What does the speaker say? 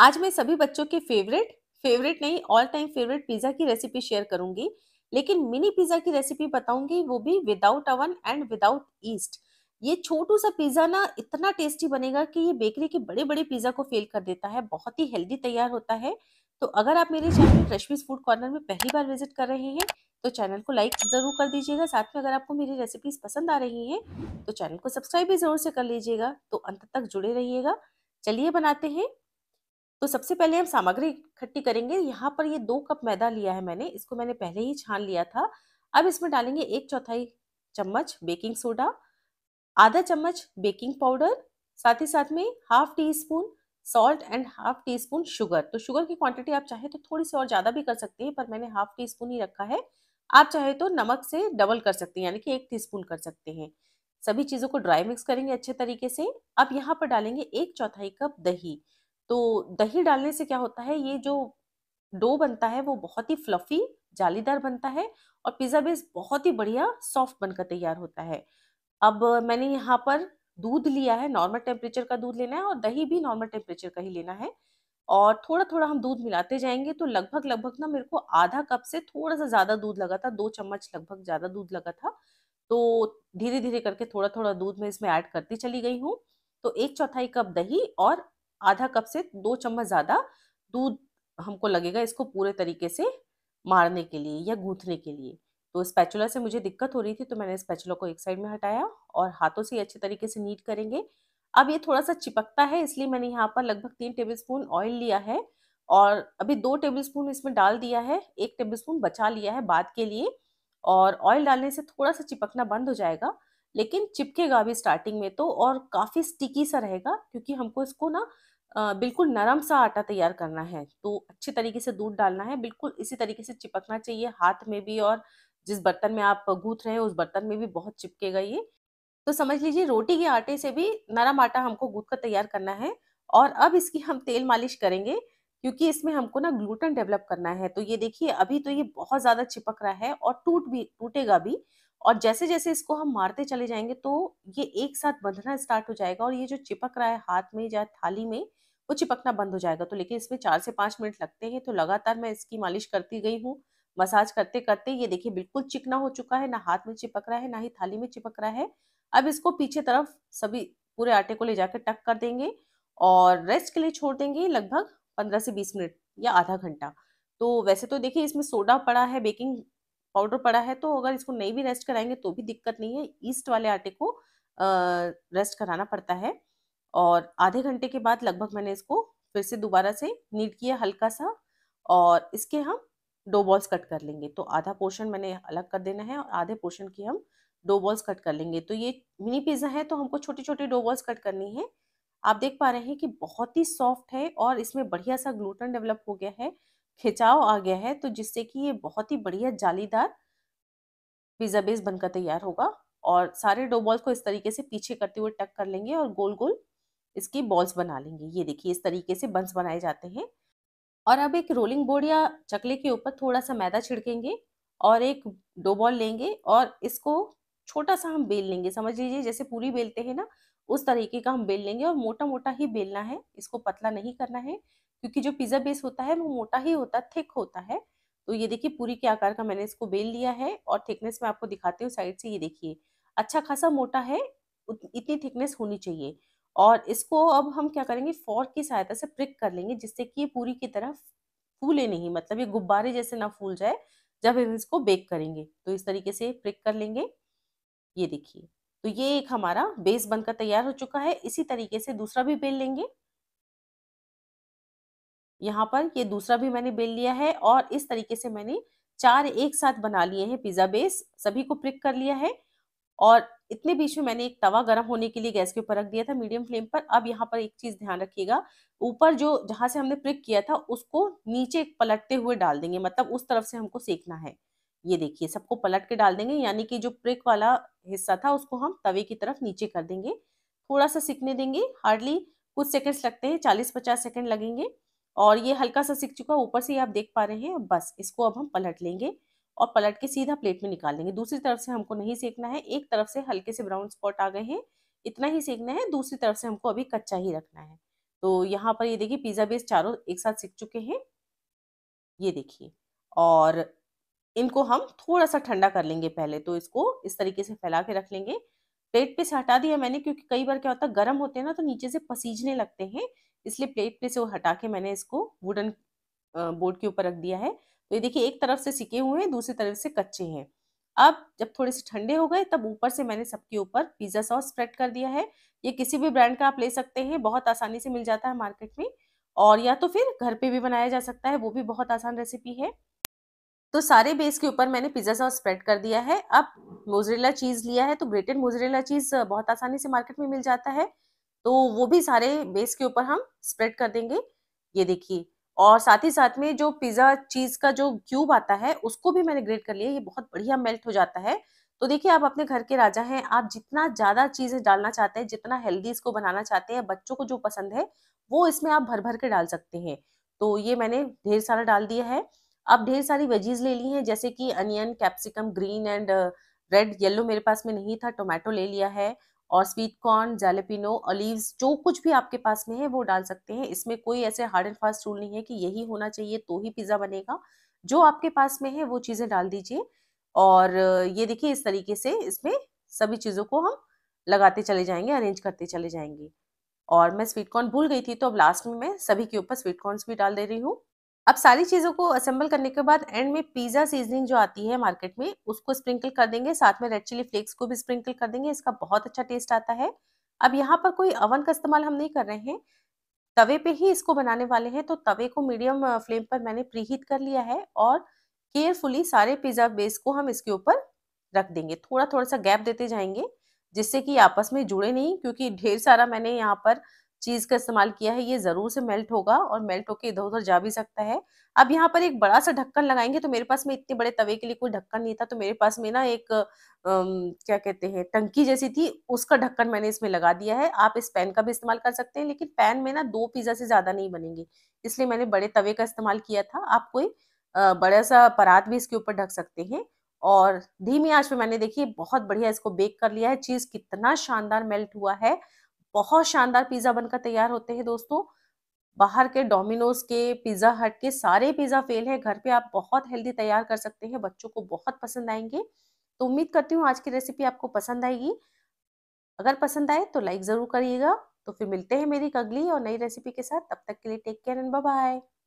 आज मैं सभी बच्चों के फेवरेट फेवरेट नहीं ऑल टाइम फेवरेट पिज्जा की रेसिपी शेयर करूंगी लेकिन मिनी पिज्जा की रेसिपी बताऊंगी वो भी without oven and without yeast ये छोटू सा पिज्जा ना इतना टेस्टी बनेगा कि ये बेकरी के बड़े बड़े पिज्जा को फेल कर देता है बहुत ही हेल्दी तैयार होता है तो अगर आप मेरे चैनल रश्मिस फूड कॉर्नर में पहली बार विजिट कर रहे हैं तो चैनल को लाइक जरूर कर दीजिएगा साथ में अगर आपको मेरी रेसिपीज पसंद आ रही हैं तो चैनल को सब्सक्राइब भी जरूर से कर लीजिएगा तो अंत तक जुड़े रहिएगा चलिए बनाते हैं तो सबसे पहले हम सामग्री इकट्ठी करेंगे यहाँ पर ये दो कप मैदा लिया है मैंने इसको मैंने पहले ही छान लिया था अब इसमें डालेंगे एक चौथाई चम्मच बेकिंग सोडा आधा चम्मच बेकिंग पाउडर साथ ही साथ में half teaspoon salt and half teaspoon sugar तो शुगर की क्वांटिटी आप चाहे तो थोड़ी सी और ज़्यादा भी कर सकते हैं पर मैंने हाफ टी स्पून ही रखा है आप चाहे तो नमक से डबल कर सकते हैं यानी कि एक टी स्पून कर सकते हैं सभी चीज़ों को ड्राई मिक्स करेंगे अच्छे तरीके से अब यहाँ पर डालेंगे एक चौथाई कप दही तो दही डालने से क्या होता है ये जो डो बनता है वो बहुत ही फ्लफी जालीदार बनता है और पिज़्ज़ा बेस बहुत ही बढ़िया सॉफ्ट बनकर तैयार होता है अब मैंने यहाँ पर दूध लिया है नॉर्मल टेम्परेचर का दूध लेना है और दही भी नॉर्मल टेम्परेचर का ही लेना है और थोड़ा थोड़ा हम दूध मिलाते जाएंगे तो लगभग लगभग ना मेरे को आधा कप से थोड़ा सा ज़्यादा दूध लगा था दो चम्मच लगभग ज़्यादा दूध लगा था तो धीरे धीरे करके थोड़ा थोड़ा दूध मैं इसमें ऐड करती चली गई हूँ तो एक चौथाई कप दही और आधा कप से दो चम्मच ज़्यादा दूध हमको लगेगा इसको पूरे तरीके से मारने के लिए या गूंथने के लिए तो स्पैचुला से मुझे दिक्कत हो रही थी तो मैंने स्पैचुला को एक साइड में हटाया और हाथों से अच्छे तरीके से नीट करेंगे अब ये थोड़ा सा चिपकता है इसलिए मैंने यहाँ पर लगभग तीन टेबलस्पून ऑयल लिया है और अभी दो टेबलस्पून इसमें डाल दिया है एक टेबलस्पून बचा लिया है बाद के लिए और ऑयल डालने से थोड़ा सा चिपकना बंद हो जाएगा लेकिन चिपकेगा भी स्टार्टिंग में तो और काफ़ी स्टिकी सा रहेगा क्योंकि हमको इसको ना बिल्कुल नरम सा आटा तैयार करना है तो अच्छे तरीके से दूध डालना है बिल्कुल इसी तरीके से चिपकना चाहिए हाथ में भी और जिस बर्तन में आप गूथ रहे हैं उस बर्तन में भी बहुत चिपकेगा ये तो समझ लीजिए रोटी के आटे से भी नरम आटा हमको गूथ कर तैयार करना है और अब इसकी हम तेल मालिश करेंगे क्योंकि इसमें हमको ना ग्लूटन डेवलप करना है तो ये देखिए अभी तो ये बहुत ज़्यादा चिपक रहा है और टूट भी टूटेगा भी और जैसे जैसे इसको हम मारते चले जाएंगे तो ये एक साथ बंधना स्टार्ट हो जाएगा और ये जो चिपक रहा है हाथ में या थाली में वो चिपकना बंद हो जाएगा तो लेकिन इसमें चार से पाँच मिनट लगते हैं तो लगातार मैं इसकी मालिश करती गई हूँ मसाज करते करते ये देखिए बिल्कुल चिकना हो चुका है ना हाथ में चिपक रहा है ना ही थाली में चिपक रहा है अब इसको पीछे तरफ सभी पूरे आटे को ले जाकर टक कर देंगे और रेस्ट के लिए छोड़ देंगे लगभग पंद्रह से बीस मिनट या आधा घंटा तो वैसे तो देखिए इसमें सोडा पड़ा है बेकिंग पाउडर पड़ा है तो अगर इसको नहीं भी रेस्ट कराएंगे तो भी दिक्कत नहीं है ईस्ट वाले आटे को आ, रेस्ट कराना पड़ता है और आधे घंटे के बाद लगभग मैंने इसको फिर से दोबारा से नीट किया हल्का सा और इसके हम डो बॉल्स कट कर लेंगे तो आधा पोर्शन मैंने अलग कर देना है और आधे पोर्शन की हम डो बॉल्स कट कर लेंगे तो ये मिनी पिज़्ज़ा है तो हमको छोटी छोटी डो बॉल्स कट करनी है आप देख पा रहे हैं कि बहुत ही सॉफ्ट है और इसमें बढ़िया सा ग्लूटन डेवलप हो गया है खिंचाव आ गया है तो जिससे कि ये बहुत ही बढ़िया जालीदार पिज़्ज़ा बेस बनकर तैयार होगा और सारे डो बॉल्स को इस तरीके से पीछे करते हुए टक कर लेंगे और गोल गोल इसकी बॉल्स बना लेंगे ये देखिए इस तरीके से बंस बनाए जाते हैं और अब एक रोलिंग बोर्ड या चकले के ऊपर थोड़ा सा मैदा छिड़केंगे और एक डो बॉल लेंगे और इसको छोटा सा हम बेल लेंगे समझ लीजिए जैसे पूरी बेलते हैं ना उस तरीके का हम बेल लेंगे और मोटा मोटा ही बेलना है इसको पतला नहीं करना है क्योंकि जो पिज्जा बेस होता है वो मोटा ही होता है थिक होता है तो ये देखिए पूरी के आकार का मैंने इसको बेल लिया है और थिकनेस में आपको दिखाती हूँ साइड से ये देखिए अच्छा खासा मोटा है इतनी थिकनेस होनी चाहिए और इसको अब हम क्या करेंगे फॉर्क की सहायता से प्रिक कर लेंगे जिससे कि ये पूरी की तरह फूले नहीं मतलब ये गुब्बारे जैसे ना फूल जाए जब हम इसको बेक करेंगे तो इस तरीके से प्रिक कर लेंगे ये देखिए तो ये एक हमारा बेस बनकर तैयार हो चुका है इसी तरीके से दूसरा भी बेल लेंगे यहाँ पर ये दूसरा भी मैंने बेल लिया है और इस तरीके से मैंने चार एक साथ बना लिए हैं पिज़्ज़ा बेस सभी को प्रिक कर लिया है और इतने बीच में मैंने एक तवा गर्म होने के लिए गैस के ऊपर रख दिया था मीडियम फ्लेम पर अब यहाँ पर एक चीज़ ध्यान रखिएगा ऊपर जो जहां से हमने प्रिक किया था उसको नीचे पलटते हुए डाल देंगे मतलब उस तरफ से हमको सेकना है ये देखिए सबको पलट के डाल देंगे यानी कि जो प्रिक वाला हिस्सा था उसको हम तवे की तरफ नीचे कर देंगे थोड़ा सा सीखने देंगे हार्डली कुछ सेकेंड्स लगते हैं चालीस पचास सेकेंड लगेंगे और ये हल्का सा सिक चुका ऊपर से ये आप देख पा रहे हैं बस इसको अब हम पलट लेंगे और पलट के सीधा प्लेट में निकाल लेंगे दूसरी तरफ से हमको नहीं सेकना है एक तरफ से हल्के से ब्राउन स्पॉट आ गए हैं इतना ही सेकना है दूसरी तरफ से हमको अभी कच्चा ही रखना है तो यहाँ पर ये देखिए पिज़्ज़ा बेस चारों एक साथ सीख चुके हैं ये देखिए और इनको हम थोड़ा सा ठंडा कर लेंगे पहले तो इसको इस तरीके से फैला के रख लेंगे प्लेट पे से हटा दिया मैंने क्योंकि कई बार क्या होता है गर्म होते हैं ना तो नीचे से पसीजने लगते हैं इसलिए प्लेट पे से वो हटा के मैंने इसको वुडन बोर्ड के ऊपर रख दिया है तो ये देखिए एक तरफ से सिके हुए हैं दूसरी तरफ से कच्चे हैं अब जब थोड़े से ठंडे हो गए तब ऊपर से मैंने सबके ऊपर पिज़्ज़ा सॉस स्प्रेड कर दिया है ये किसी भी ब्रांड का आप ले सकते हैं बहुत आसानी से मिल जाता है मार्केट में और या तो फिर घर पे भी बनाया जा सकता है वो भी बहुत आसान रेसिपी है तो सारे बेस के ऊपर मैंने पिज़्ज़ा सॉस स्प्रेड कर दिया है अब मोजरेला चीज़ लिया है तो ग्रेटेड मोजरेला चीज़ बहुत आसानी से मार्केट में मिल जाता है तो वो भी सारे बेस के ऊपर हम स्प्रेड कर देंगे ये देखिए और साथ ही साथ में जो पिज़्ज़ा चीज़ का जो क्यूब आता है उसको भी मैंने ग्रेट कर लिया ये बहुत बढ़िया मेल्ट हो जाता है तो देखिए आप अपने घर के राजा हैं आप जितना ज़्यादा चीज़ें डालना चाहते हैं जितना हेल्दी इसको बनाना चाहते हैं बच्चों को जो पसंद है वो इसमें आप भर भर के डाल सकते हैं तो ये मैंने ढेर सारा डाल दिया है अब ढेर सारी वेजीज ले ली हैं जैसे कि onion capsicum green and red yellow मेरे पास में नहीं था टोमेटो ले लिया है और स्वीट कॉर्न जैलेपिनो अलीव्स जो कुछ भी आपके पास में है वो डाल सकते हैं इसमें कोई ऐसे हार्ड एंड फास्ट रूल नहीं है कि यही होना चाहिए तो ही पिज़्ज़ा बनेगा जो आपके पास में है वो चीज़ें डाल दीजिए और ये देखिए इस तरीके से इसमें सभी चीज़ों को हम लगाते चले जाएंगे अरेंज करते चले जाएंगे और मैं स्वीट कॉर्न भूल गई थी तो अब लास्ट में मैं सभी के ऊपर स्वीट भी डाल दे रही हूँ अब सारी चीज़ों को असेंबल करने के बाद एंड में पिज़्ज़ा सीजनिंग जो आती है मार्केट में उसको स्प्रिंकल कर देंगे साथ में रेड चिली फ्लेक्स को भी स्प्रिंकल कर देंगे इसका बहुत अच्छा टेस्ट आता है अब यहाँ पर कोई अवन का इस्तेमाल हम नहीं कर रहे हैं तवे पे ही इसको बनाने वाले हैं तो तवे को मीडियम फ्लेम पर मैंने प्रीहीट कर लिया है और केयरफुली सारे पिज़्ज़ा बेस को हम इसके ऊपर रख देंगे थोड़ा थोड़ा सा गैप देते जाएंगे जिससे कि आपस में जुड़े नहीं क्योंकि ढेर सारा मैंने यहाँ पर चीज़ का इस्तेमाल किया है ये ज़रूर से मेल्ट होगा और मेल्ट होकर इधर उधर जा भी सकता है अब यहाँ पर एक बड़ा सा ढक्कन लगाएंगे तो मेरे पास में इतने बड़े तवे के लिए कोई ढक्कन नहीं था तो मेरे पास में ना एक आ, क्या कहते हैं टंकी जैसी थी उसका ढक्कन मैंने इसमें लगा दिया है आप इस पैन का भी इस्तेमाल कर सकते हैं लेकिन पैन में ना दो पिज़्ज़ा से ज़्यादा नहीं बनेंगे इसलिए मैंने बड़े तवे का इस्तेमाल किया था आप कोई बड़ा सा परात भी इसके ऊपर ढक सकते हैं और धीमी आंच पे मैंने देखिए बहुत बढ़िया इसको बेक कर लिया है चीज़ कितना शानदार मेल्ट हुआ है बहुत शानदार पिज्जा बनकर तैयार होते हैं दोस्तों बाहर के डोमिनोज के पिज्जा हट के सारे पिज्जा फेल है घर पे आप बहुत हेल्दी तैयार कर सकते हैं बच्चों को बहुत पसंद आएंगे तो उम्मीद करती हूँ आज की रेसिपी आपको पसंद आएगी अगर पसंद आए तो लाइक ज़रूर करिएगा तो फिर मिलते हैं मेरी अगली और नई रेसिपी के साथ तब तक के लिए टेक केयर एंड बाय